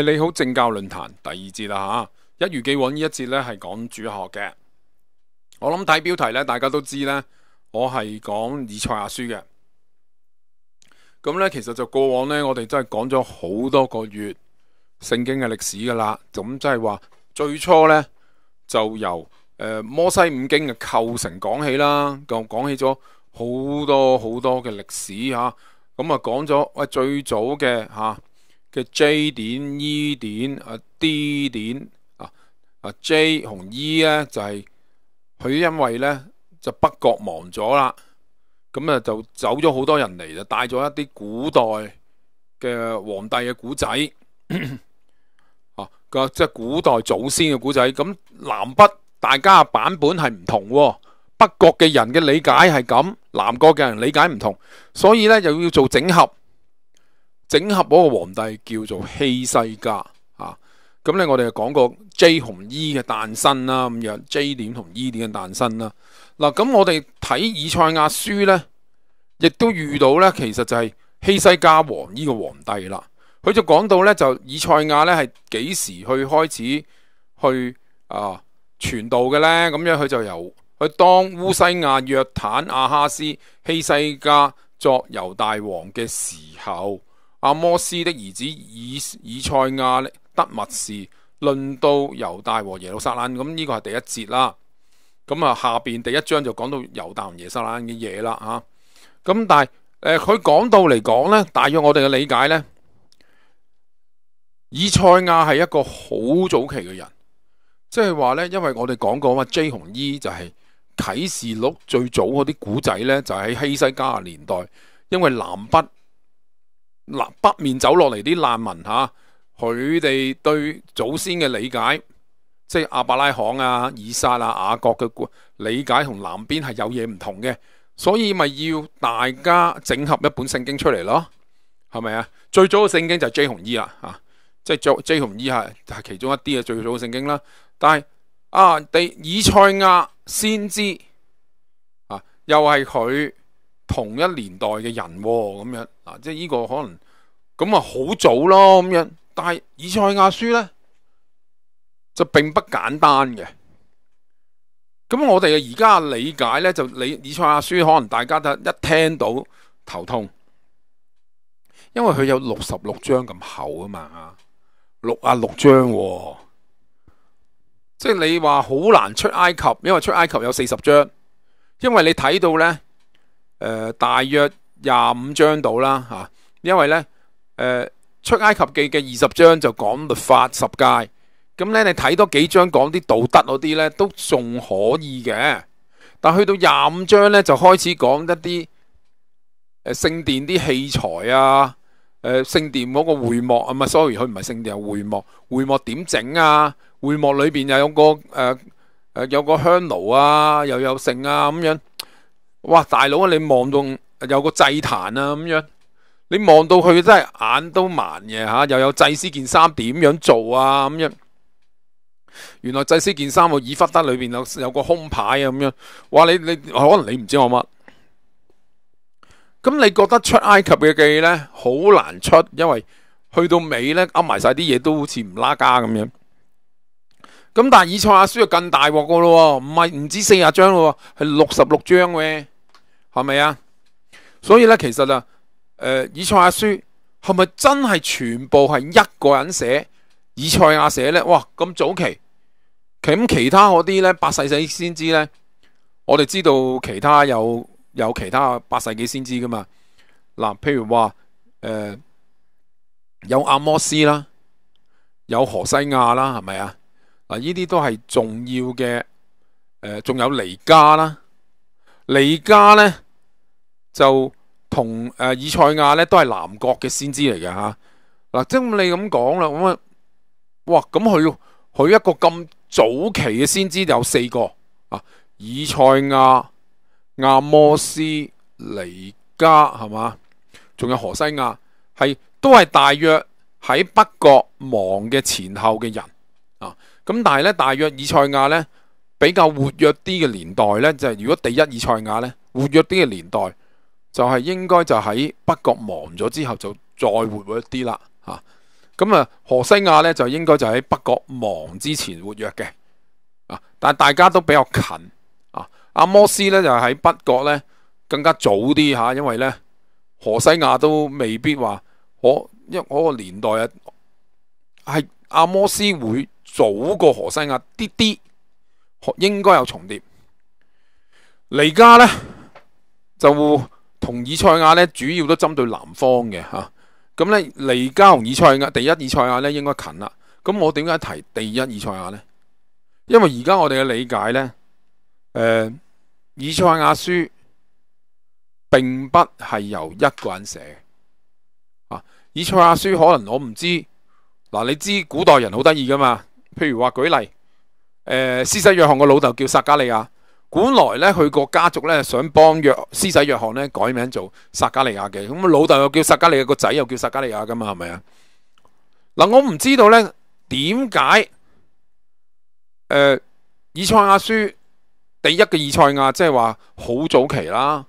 系你好，政教论坛第二节啦吓，一如既往呢一节咧系讲主学嘅。我谂睇标题咧，大家都知咧，我系讲以赛亚书嘅。咁咧其实就过往咧，我哋真系讲咗好多个月圣经嘅历史噶啦。咁即系话最初咧就由诶摩西五经嘅构成讲起啦，就讲起咗好多好多嘅历史吓。咁啊讲咗喂最早嘅吓。嘅 J 点、E 点啊 D 点啊啊 J 同 E 咧就系佢因为咧就北角忙咗啦，咁啊就走咗好多人嚟就带咗一啲古代嘅皇帝嘅古仔啊个即系古代祖先嘅古仔。咁南北大家版本系唔同，北角嘅人嘅理解系咁，南国嘅人理解唔同，所以咧又要做整合。整合嗰個皇帝叫做希西家啊，咁咧，我哋就講個 J 同 E 嘅誕生啦，咁樣 J 點同 E 點嘅誕生啦。嗱，咁我哋睇以赛亞書咧，亦都遇到咧，其實就係希西家王呢個皇帝啦。佢就講到咧，就以赛亞咧係幾時去開始去啊傳道嘅咧？咁樣佢就由佢當烏西亞約坦阿哈斯希西家作猶大王嘅時候。阿摩斯的儿子以以赛亚德密士论到犹大和耶路撒冷，咁呢个系第一节啦。咁啊下边第一章就讲到犹大同耶路撒冷嘅嘢啦吓。咁但系诶佢讲到嚟讲呢，大约我哋嘅理解呢，以赛亚系一个好早期嘅人，即系话呢，因为我哋讲过嘛 J 红衣就系启示录最早嗰啲古仔呢，就喺希西家年代，因为南北。北面走落嚟啲難民吓，佢哋對祖先嘅理解，即系阿伯拉罕啊、以撒啊、雅各嘅理解同南邊係有嘢唔同嘅，所以咪要大家整合一本聖經出嚟咯，係咪啊？最早嘅聖經就係 J 红衣啦，嚇，即系 J 紅 E 係系其中一啲嘅最早嘅聖經啦。但係啊，地以賽亞先知啊，又係佢。同一年代嘅人咁樣，嗱，即係呢個可能咁啊，好早咯咁樣。但係以賽亞書咧，就並不簡單嘅。咁我哋而家理解咧，就以以賽亞書可能大家都一聽到頭痛，因為佢有六十六章咁厚啊嘛，六啊六章，即係你話好難出埃及，因為出埃及有四十章，因為你睇到呢，诶，大约廿五章到啦吓，因为咧，诶出埃及记嘅二十章就讲律法十诫，咁咧你睇多几章讲啲道德嗰啲咧，都仲可以嘅。但去到廿五章咧，就开始讲一啲诶圣殿啲器材啊，诶圣殿嗰个会幕啊，唔系，sorry，佢唔系圣殿，系会幕，会幕点整啊？会幕里边又有个诶诶有个香炉啊，又有剩啊咁样。哇！大佬啊，你望到有个祭坛啊，咁样你望到佢真系眼都盲嘅吓，又有祭司件衫点样做啊？咁样原来祭司件衫个耳忽得里边有有个空牌啊，咁样哇！你你可能你唔知我乜咁你觉得出埃及嘅记咧好难出，因为去到尾咧，噏埋晒啲嘢都好似唔拉加咁样。咁但系以赛亚书就更大镬噶咯，唔系唔止四廿章咯，系六十六章嘅，系咪啊？所以咧，其实啊，诶，以赛亚书系咪真系全部系一个人写？以赛亚写咧，哇！咁早期，其咁其他嗰啲咧，八世纪先知咧，我哋知道其他有有其他八世纪先知噶嘛？嗱，譬如话诶有阿摩斯啦，有何西亚啦，系咪啊？嗱，呢啲都係重要嘅，誒，仲有尼加啦，尼加咧就同誒以賽亞咧都係南國嘅先知嚟嘅吓。嗱，即係咁你咁講啦，咁啊，哇，咁佢佢一個咁早期嘅先知有四個啊，以賽亞、亚摩斯、尼加係嘛，仲有何西亞，係都係大約喺北國亡嘅前後嘅人。啊，咁但系咧，大約以賽亞咧比較活躍啲嘅年代咧，就係如果第一以賽亞咧活躍啲嘅年代，就係應該就喺北國忙咗之後就再活躍啲啦。啊，咁啊，何西亞咧就應該就喺北國忙之前活躍嘅。啊，但系大家都比較近。啊，阿摩斯咧就喺北國咧更加早啲嚇，因為咧何西亞都未必話我，因我個年代啊系阿摩斯会早過河西亞啲啲，應該有重疊。尼加咧就同以賽亞咧，主要都針對南方嘅吓。咁咧尼加同以賽亞第一以賽亞咧應該近啦。咁我點解提第一以賽亞咧？因為而家我哋嘅理解咧，誒以賽亞書並不係由一個人寫啊。以賽亞書可能我唔知嗱，你知古代人好得意噶嘛？譬如話，舉例，誒，施洗約翰個老豆叫撒加利亞，本來咧佢個家族咧想幫约施洗約翰咧改名做撒加利亞嘅，咁老豆又叫撒加利亞，個仔又叫撒加利亞噶嘛，係咪啊？嗱，我唔知道咧點解，誒，以賽亞書第一嘅以賽亞，即係話好早期啦，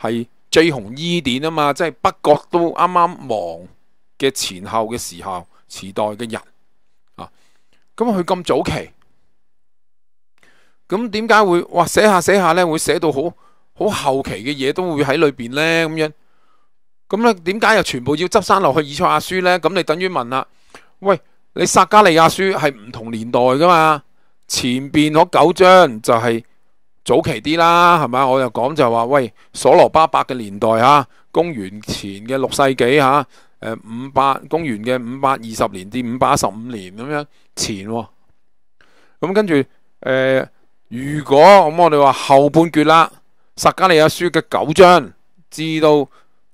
係最紅伊甸啊嘛，即係北覺都啱啱亡嘅前後嘅時候時代嘅人。咁佢咁早期，咁点解会哇写下写下呢？会写到好好后期嘅嘢都会喺里边呢？咁样？咁咧点解又全部要执生落去以赛亚书呢？咁你等于问啦，喂，你撒加利亚书系唔同年代噶嘛？前边嗰九章就系早期啲啦，系咪？我又讲就话喂，所罗巴伯嘅年代啊，公元前嘅六世纪吓。诶，五百公元嘅五百二十年至五百一十五年咁样前，咁跟住诶，如果咁我哋话后半决啦，撒加利亚书嘅九章至到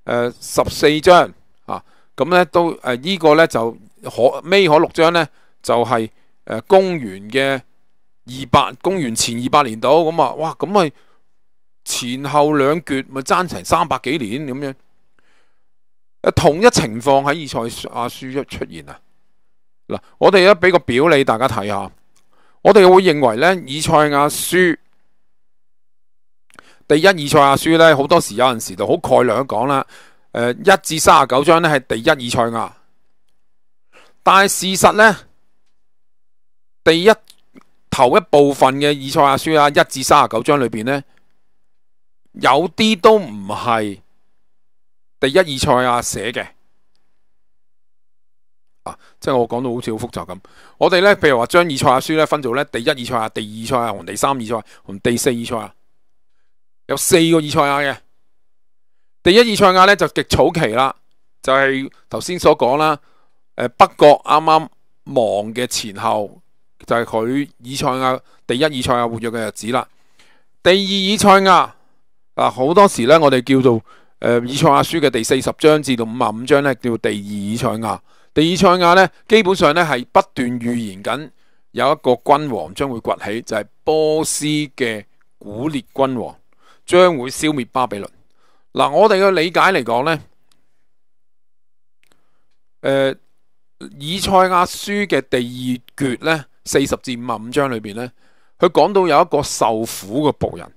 诶十四章啊，咁咧都诶呢个咧就可尾可六章咧，就系诶公元嘅二百公元前二百年到咁啊，哇咁咪前后两橛咪争成三百几年咁样。同一情況喺以賽亞書一出現啊！嗱，我哋咧俾個表你大家睇下，我哋會認為咧，以賽亞書第一以賽亞書咧，好多時有阵時就好概略講啦。一至三十九章咧係第一以賽亞，但系事實咧，第一頭一部分嘅以賽亞書啊，一至三十九章裏边咧，有啲都唔係。第一二赛亚写嘅，啊，即系我讲到好似好复杂咁。我哋咧，譬如话将二赛亚书咧分做咧，第一二赛亚、第二赛亚同第三二赛同第四二赛，有四个二赛亚嘅。第一二赛亚咧就极草期啦，就系头先所讲啦。诶，北国啱啱亡嘅前后，就系佢二赛亚第一二赛亚活跃嘅日子啦。第二二赛亚啊，好多时咧，我哋叫做。誒以賽亞書嘅第四十章至到五十五章咧，叫第二以賽亞。第二以賽亞咧，基本上咧係不斷預言緊有一個君王將會崛起，就係波斯嘅古列君王將會消滅巴比倫。嗱，我哋嘅理解嚟講咧，誒以賽亞書嘅第二卷咧，四十至五十五章裏边咧，佢講到有一個受苦嘅仆人。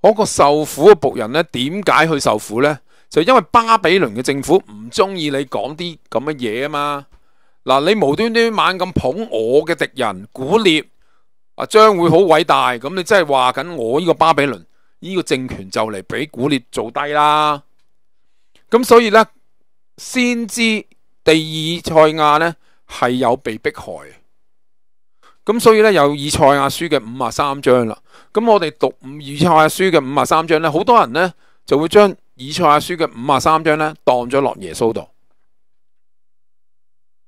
嗰个受苦嘅仆人呢，点解去受苦呢？就因为巴比伦嘅政府唔中意你讲啲咁嘅嘢啊嘛！嗱，你无端端猛咁捧我嘅敌人古列啊，将会好伟大咁，你真系话紧我呢个巴比伦呢个政权就嚟俾古列做低啦！咁所以呢，先知第二赛亚呢系有被迫害，咁所以呢，有以赛亚书嘅五啊三章啦。咁我哋读以赛亚书嘅五啊三章咧，好多人咧就会将以赛亚书嘅五啊三章咧当咗落耶稣度，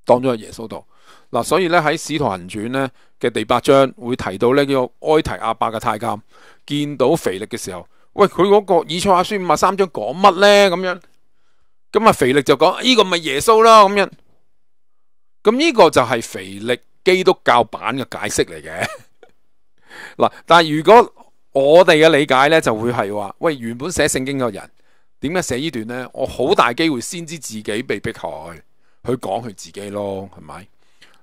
当咗喺耶稣度。嗱，所以咧喺使徒行传咧嘅第八章会提到呢叫埃提亚伯嘅太监见到肥力嘅时候，喂佢嗰个以赛亚书五啊三章讲乜咧咁样？咁啊，肥力就讲呢个咪耶稣啦咁样。咁呢个就系肥力基督教版嘅解释嚟嘅。嗱，但系如果我哋嘅理解咧，就会系话，喂，原本写圣经嘅人点解写呢段呢？我好大机会先知自己被迫害，去讲佢自己咯，系咪？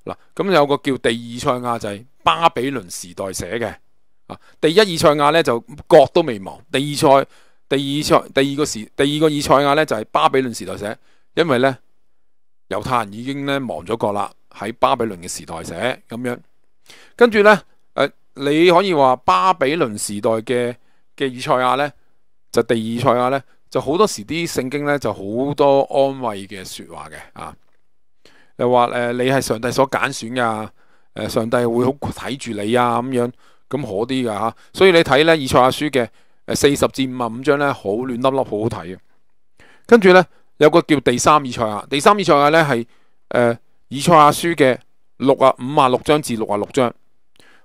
嗱，咁有个叫第二赛亚就系巴比伦时代写嘅啊，第一赛亚咧就国都未亡，第二赛第二赛第二个时第二个赛亚咧就系巴比伦时代写，因为咧犹太人已经咧亡咗国啦，喺巴比伦嘅时代写咁样，跟住呢。你可以話巴比倫時代嘅嘅以賽亞咧，就第二賽亞咧，就好多時啲聖經咧就好多安慰嘅说話嘅啊，又話诶你係上帝所揀選噶，誒上帝會好睇住你啊咁樣，咁可啲噶吓，所以你睇咧以賽亞書嘅诶四十至五十五章咧，好亂粒粒，好好睇嘅。跟住咧有個叫第三以賽亞，第三以賽亞咧係誒以賽亞書嘅六啊五啊六章至六啊六章。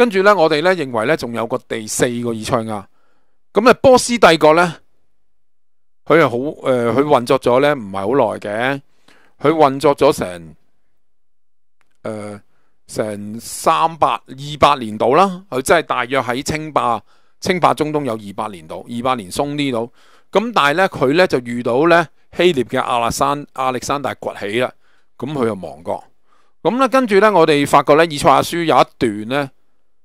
跟住呢，我哋呢認為呢仲有個第四個以赛亞咁啊。波斯帝國呢，佢係好诶，佢運作咗呢唔係好耐嘅。佢運作咗成诶成三百二百年度啦。佢即係大約喺清霸清霸中東有二百年度，二百年松啲到咁。但係呢，佢呢就遇到呢希腊嘅亞力山亚历山大崛起啦。咁佢就亡國咁呢，跟住咧，我哋發覺咧，以赛亞書有一段咧。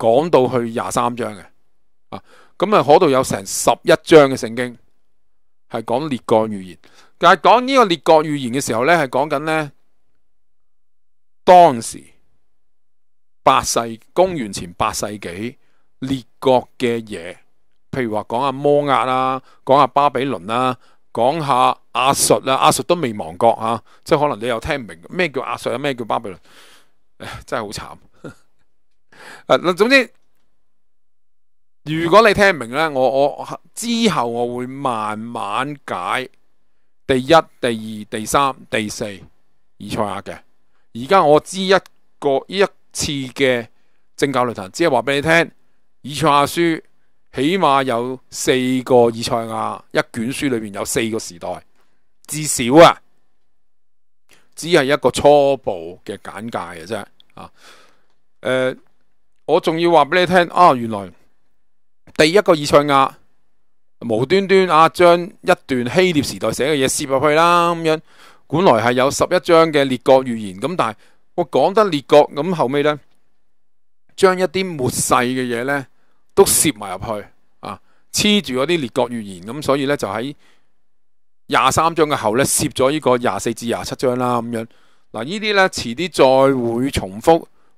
讲到去廿三章嘅啊，咁啊，嗰度有成十一章嘅圣经系讲列国预言，但系讲呢个列国预言嘅时候咧，系讲紧咧当时八世公元前八世纪列国嘅嘢，譬如话讲阿摩押啦，讲阿巴比伦啦，讲下阿述啦，阿述都未亡国啊，即系可能你又听唔明咩叫阿述啊，咩叫巴比伦，唉，真系好惨。诶，嗱，总之，如果你听明咧，我我之后我会慢慢解第一、第二、第三、第四以赛亚嘅。而家我知一个一次嘅政教论坛，只系话俾你听以赛亚书起码有四个以赛亚，一卷书里面有四个时代，至少啊，只系一个初步嘅简介嘅啫啊，诶。我仲要话俾你听，啊，原来第一个以赛亚无端端啊，将一段希腊时代写嘅嘢摄入去啦，咁样本来系有十一章嘅列国预言，咁但系我讲得列国，咁后尾呢，将一啲末世嘅嘢呢都摄埋入去啊，黐住嗰啲列国预言，咁所以呢，就喺廿三章嘅后呢，摄咗呢个廿四至廿七章啦，咁样嗱，呢啲呢，迟啲再会重复。